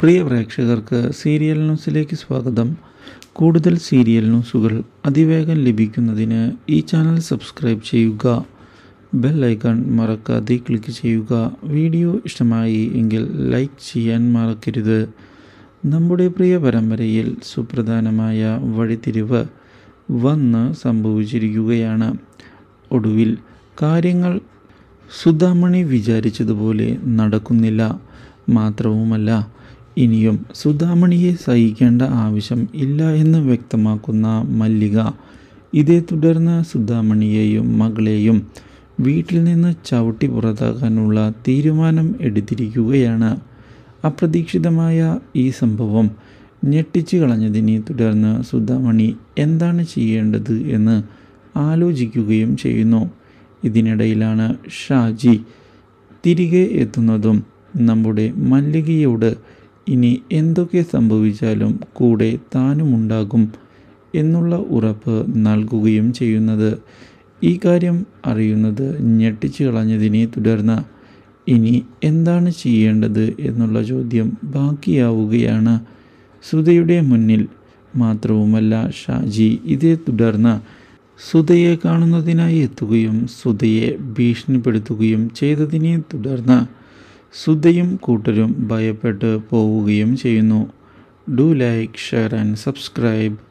പ്രിയ പ്രേക്ഷകർക്ക് സീരിയൽ ന്യൂസിലേക്ക് സ്വാഗതം കൂടുതൽ സീരിയൽ ന്യൂസുകൾ അതിവേഗം ലഭിക്കുന്നതിന് ഈ ചാനൽ സബ്സ്ക്രൈബ് ചെയ്യുക ബെൽ ഐക്കൺ മറക്കാതെ ക്ലിക്ക് ചെയ്യുക വീഡിയോ ഇഷ്ടമായി എങ്കിൽ ലൈക്ക് ചെയ്യാൻ മറക്കരുത് നമ്മുടെ പ്രിയ പരമ്പരയിൽ സുപ്രധാനമായ വഴിത്തിരിവ് വന്ന് സംഭവിച്ചിരിക്കുകയാണ് ഒടുവിൽ കാര്യങ്ങൾ സുധാമണി വിചാരിച്ചതുപോലെ നടക്കുന്നില്ല മാത്രവുമല്ല ഇനിയും സുധാമണിയെ സഹിക്കേണ്ട ആവശ്യം ഇല്ല എന്ന് വ്യക്തമാക്കുന്ന മല്ലിക ഇതേ തുടർന്ന് സുധാമണിയെയും മകളെയും വീട്ടിൽ നിന്ന് ചവിട്ടി പുറത്താക്കാനുള്ള തീരുമാനം എടുത്തിരിക്കുകയാണ് അപ്രതീക്ഷിതമായ ഈ സംഭവം ഞെട്ടിച്ചു കളഞ്ഞതിനെ തുടർന്ന് സുധാമണി എന്താണ് ചെയ്യേണ്ടത് എന്ന് ആലോചിക്കുകയും ചെയ്യുന്നു ഇതിനിടയിലാണ് ഷാജി തിരികെ എത്തുന്നതും നമ്മുടെ മല്ലികയോട് ഇനി എന്തൊക്കെ സംഭവിച്ചാലും കൂടെ താനുമുണ്ടാകും എന്നുള്ള ഉറപ്പ് നൽകുകയും ചെയ്യുന്നത് ഈ കാര്യം അറിയുന്നത് ഞെട്ടിച്ചു കളഞ്ഞതിനെ തുടർന്ന് ഇനി എന്താണ് ചെയ്യേണ്ടത് എന്നുള്ള ചോദ്യം ബാക്കിയാവുകയാണ് സുധയുടെ മുന്നിൽ മാത്രവുമല്ല ഷാജി ഇതേ തുടർന്ന് സുധയെ കാണുന്നതിനായി എത്തുകയും സുധയെ ഭീഷണിപ്പെടുത്തുകയും ചെയ്തതിനെ തുടർന്ന് സുധയും കൂട്ടരും ഭയപ്പെട്ട് പോവുകയും ചെയ്യുന്നു do like share and subscribe